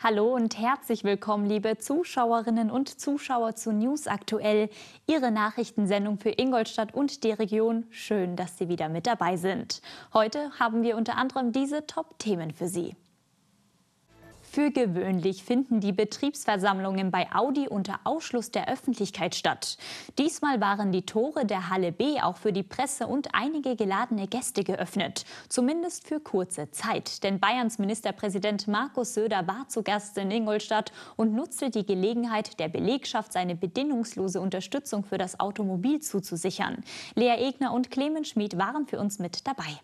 Hallo und herzlich willkommen, liebe Zuschauerinnen und Zuschauer zu News Aktuell, Ihre Nachrichtensendung für Ingolstadt und die Region. Schön, dass Sie wieder mit dabei sind. Heute haben wir unter anderem diese Top-Themen für Sie. Für gewöhnlich finden die Betriebsversammlungen bei Audi unter Ausschluss der Öffentlichkeit statt. Diesmal waren die Tore der Halle B auch für die Presse und einige geladene Gäste geöffnet. Zumindest für kurze Zeit. Denn Bayerns Ministerpräsident Markus Söder war zu Gast in Ingolstadt und nutzte die Gelegenheit, der Belegschaft seine bedingungslose Unterstützung für das Automobil zuzusichern. Lea Egner und Clemens Schmid waren für uns mit dabei.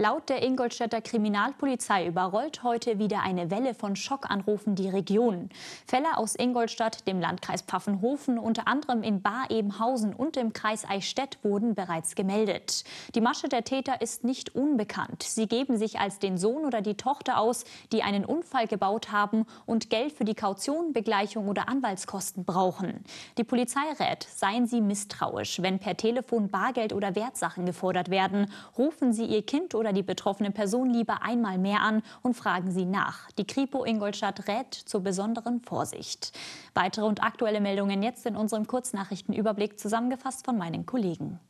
Laut der Ingolstädter Kriminalpolizei überrollt heute wieder eine Welle von Schockanrufen die Region. Fälle aus Ingolstadt, dem Landkreis Pfaffenhofen, unter anderem in Bar Ebenhausen und im Kreis Eichstätt wurden bereits gemeldet. Die Masche der Täter ist nicht unbekannt. Sie geben sich als den Sohn oder die Tochter aus, die einen Unfall gebaut haben und Geld für die Kaution, Begleichung oder Anwaltskosten brauchen. Die Polizei rät, seien Sie misstrauisch. Wenn per Telefon Bargeld oder Wertsachen gefordert werden, rufen Sie Ihr Kind oder oder die betroffene Person lieber einmal mehr an und fragen Sie nach. Die Kripo Ingolstadt rät zur besonderen Vorsicht. Weitere und aktuelle Meldungen jetzt in unserem Kurznachrichtenüberblick zusammengefasst von meinen Kollegen.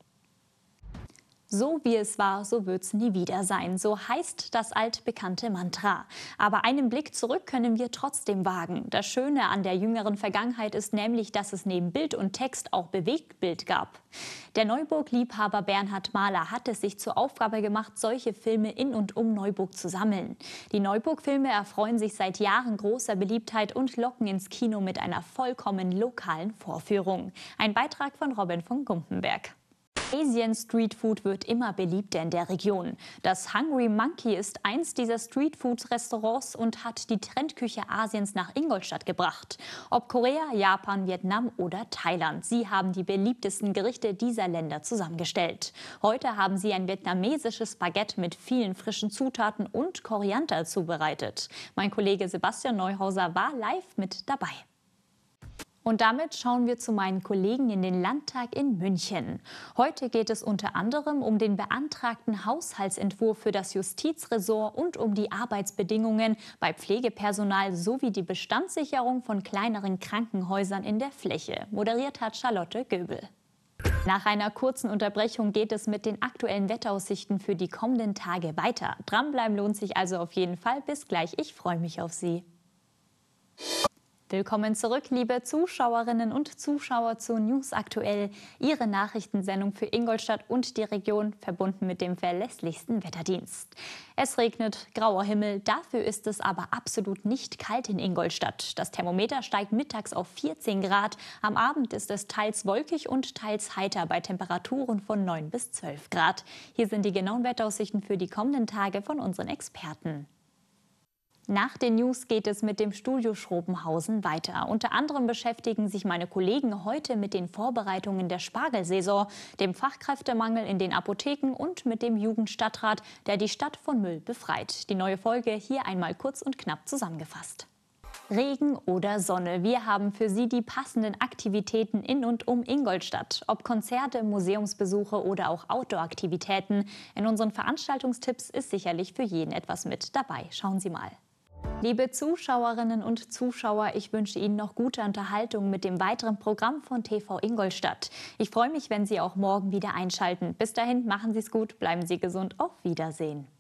So wie es war, so wird's nie wieder sein. So heißt das altbekannte Mantra. Aber einen Blick zurück können wir trotzdem wagen. Das Schöne an der jüngeren Vergangenheit ist nämlich, dass es neben Bild und Text auch Bewegtbild gab. Der Neuburg-Liebhaber Bernhard Mahler hat es sich zur Aufgabe gemacht, solche Filme in und um Neuburg zu sammeln. Die Neuburg-Filme erfreuen sich seit Jahren großer Beliebtheit und locken ins Kino mit einer vollkommen lokalen Vorführung. Ein Beitrag von Robin von Gumpenberg. Asian Street Food wird immer beliebter in der Region. Das Hungry Monkey ist eins dieser Street Food Restaurants und hat die Trendküche Asiens nach Ingolstadt gebracht. Ob Korea, Japan, Vietnam oder Thailand, sie haben die beliebtesten Gerichte dieser Länder zusammengestellt. Heute haben sie ein vietnamesisches Baguette mit vielen frischen Zutaten und Koriander zubereitet. Mein Kollege Sebastian Neuhauser war live mit dabei. Und damit schauen wir zu meinen Kollegen in den Landtag in München. Heute geht es unter anderem um den beantragten Haushaltsentwurf für das Justizressort und um die Arbeitsbedingungen bei Pflegepersonal sowie die Bestandssicherung von kleineren Krankenhäusern in der Fläche. Moderiert hat Charlotte Göbel. Nach einer kurzen Unterbrechung geht es mit den aktuellen Wetteraussichten für die kommenden Tage weiter. Dranbleiben lohnt sich also auf jeden Fall. Bis gleich, ich freue mich auf Sie. Willkommen zurück, liebe Zuschauerinnen und Zuschauer zu News Aktuell, Ihre Nachrichtensendung für Ingolstadt und die Region, verbunden mit dem verlässlichsten Wetterdienst. Es regnet, grauer Himmel, dafür ist es aber absolut nicht kalt in Ingolstadt. Das Thermometer steigt mittags auf 14 Grad, am Abend ist es teils wolkig und teils heiter bei Temperaturen von 9 bis 12 Grad. Hier sind die genauen Wetteraussichten für die kommenden Tage von unseren Experten. Nach den News geht es mit dem Studio Schrobenhausen weiter. Unter anderem beschäftigen sich meine Kollegen heute mit den Vorbereitungen der Spargelsaison, dem Fachkräftemangel in den Apotheken und mit dem Jugendstadtrat, der die Stadt von Müll befreit. Die neue Folge hier einmal kurz und knapp zusammengefasst. Regen oder Sonne, wir haben für Sie die passenden Aktivitäten in und um Ingolstadt. Ob Konzerte, Museumsbesuche oder auch Outdoor-Aktivitäten. In unseren Veranstaltungstipps ist sicherlich für jeden etwas mit dabei. Schauen Sie mal. Liebe Zuschauerinnen und Zuschauer, ich wünsche Ihnen noch gute Unterhaltung mit dem weiteren Programm von TV Ingolstadt. Ich freue mich, wenn Sie auch morgen wieder einschalten. Bis dahin, machen Sie es gut, bleiben Sie gesund. Auf Wiedersehen.